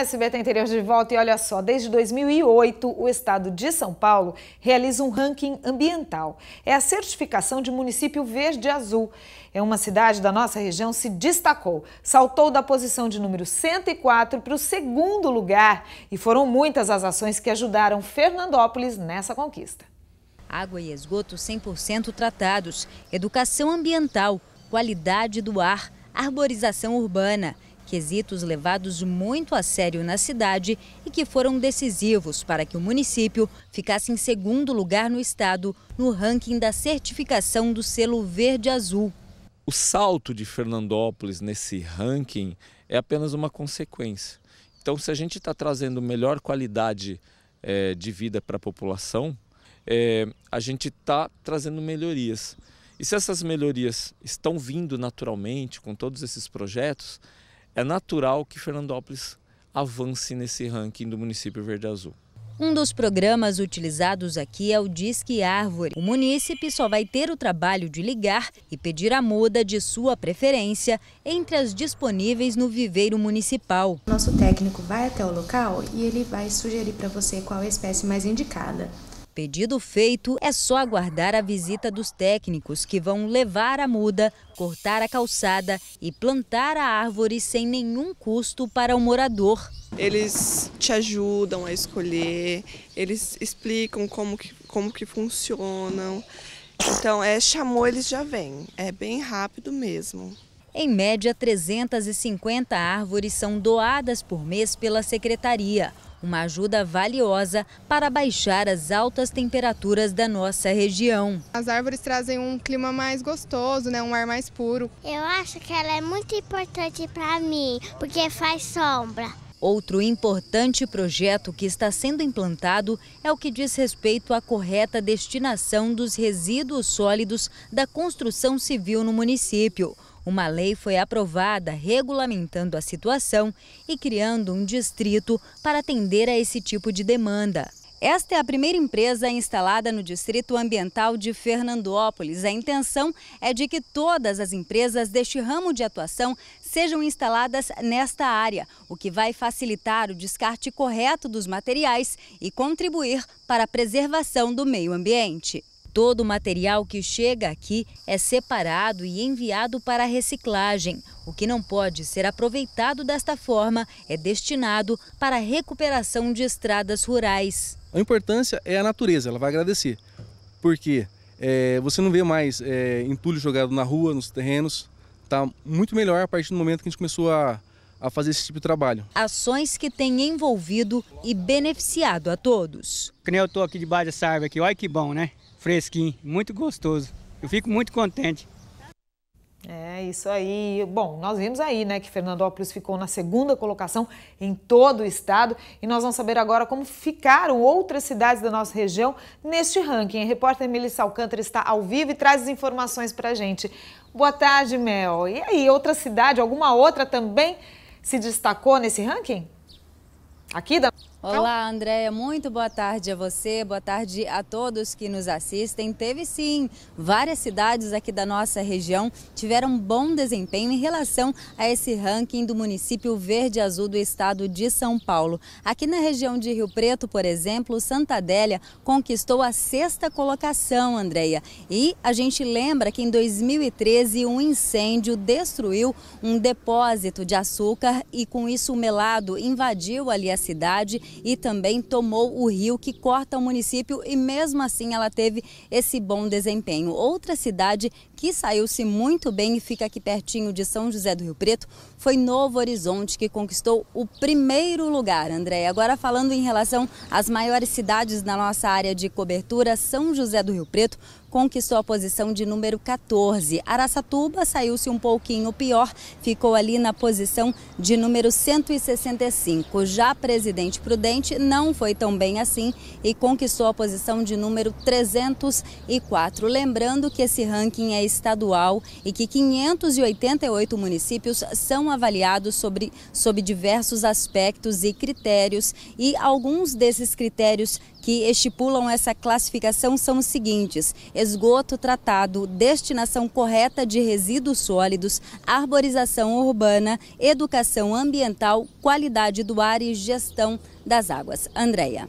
SBT Interior de volta e olha só, desde 2008 o estado de São Paulo realiza um ranking ambiental. É a certificação de município verde azul. É uma cidade da nossa região se destacou, saltou da posição de número 104 para o segundo lugar e foram muitas as ações que ajudaram Fernandópolis nessa conquista. Água e esgoto 100% tratados, educação ambiental, qualidade do ar, arborização urbana quesitos levados muito a sério na cidade e que foram decisivos para que o município ficasse em segundo lugar no estado no ranking da certificação do selo verde-azul. O salto de Fernandópolis nesse ranking é apenas uma consequência. Então, se a gente está trazendo melhor qualidade é, de vida para a população, é, a gente está trazendo melhorias. E se essas melhorias estão vindo naturalmente com todos esses projetos, é natural que Fernandópolis avance nesse ranking do município Verde Azul. Um dos programas utilizados aqui é o Disque Árvore. O munícipe só vai ter o trabalho de ligar e pedir a muda de sua preferência entre as disponíveis no viveiro municipal. Nosso técnico vai até o local e ele vai sugerir para você qual é a espécie mais indicada. Pedido feito, é só aguardar a visita dos técnicos que vão levar a muda, cortar a calçada e plantar a árvore sem nenhum custo para o morador. Eles te ajudam a escolher, eles explicam como que, como que funcionam. Então, é, chamou, eles já vêm. É bem rápido mesmo. Em média, 350 árvores são doadas por mês pela secretaria, uma ajuda valiosa para baixar as altas temperaturas da nossa região. As árvores trazem um clima mais gostoso, né, um ar mais puro. Eu acho que ela é muito importante para mim, porque faz sombra. Outro importante projeto que está sendo implantado é o que diz respeito à correta destinação dos resíduos sólidos da construção civil no município. Uma lei foi aprovada regulamentando a situação e criando um distrito para atender a esse tipo de demanda. Esta é a primeira empresa instalada no Distrito Ambiental de Fernandópolis. A intenção é de que todas as empresas deste ramo de atuação sejam instaladas nesta área, o que vai facilitar o descarte correto dos materiais e contribuir para a preservação do meio ambiente. Todo o material que chega aqui é separado e enviado para a reciclagem. O que não pode ser aproveitado desta forma é destinado para a recuperação de estradas rurais. A importância é a natureza, ela vai agradecer. Porque é, você não vê mais é, entulho jogado na rua, nos terrenos. Está muito melhor a partir do momento que a gente começou a, a fazer esse tipo de trabalho. Ações que têm envolvido e beneficiado a todos. Que nem eu estou aqui debaixo dessa árvore aqui, olha que bom, né? fresquinho, muito gostoso. Eu fico muito contente. É isso aí. Bom, nós vimos aí, né, que Fernandópolis ficou na segunda colocação em todo o estado e nós vamos saber agora como ficaram outras cidades da nossa região neste ranking. A repórter Melissa Alcântara está ao vivo e traz as informações para gente. Boa tarde, Mel. E aí, outra cidade, alguma outra também se destacou nesse ranking? Aqui da então, Olá, Andréia, muito boa tarde a você, boa tarde a todos que nos assistem. Teve sim, várias cidades aqui da nossa região tiveram bom desempenho em relação a esse ranking do município verde azul do estado de São Paulo. Aqui na região de Rio Preto, por exemplo, Santa Adélia conquistou a sexta colocação, Andréia. E a gente lembra que em 2013 um incêndio destruiu um depósito de açúcar e com isso o melado invadiu ali a cidade e também tomou o rio que corta o município e mesmo assim ela teve esse bom desempenho. Outra cidade que saiu-se muito bem e fica aqui pertinho de São José do Rio Preto foi Novo Horizonte, que conquistou o primeiro lugar, André. Agora falando em relação às maiores cidades na nossa área de cobertura, São José do Rio Preto conquistou a posição de número 14. Araçatuba saiu-se um pouquinho pior, ficou ali na posição de número 165. Já Presidente Prudente não foi tão bem assim e conquistou a posição de número 304. Lembrando que esse ranking é estadual e que 588 municípios são avaliados sobre, sobre diversos aspectos e critérios, e alguns desses critérios que estipulam essa classificação são os seguintes: esgoto tratado, destinação correta de resíduos sólidos, arborização urbana, educação ambiental, qualidade do ar e gestão das águas. Andréia.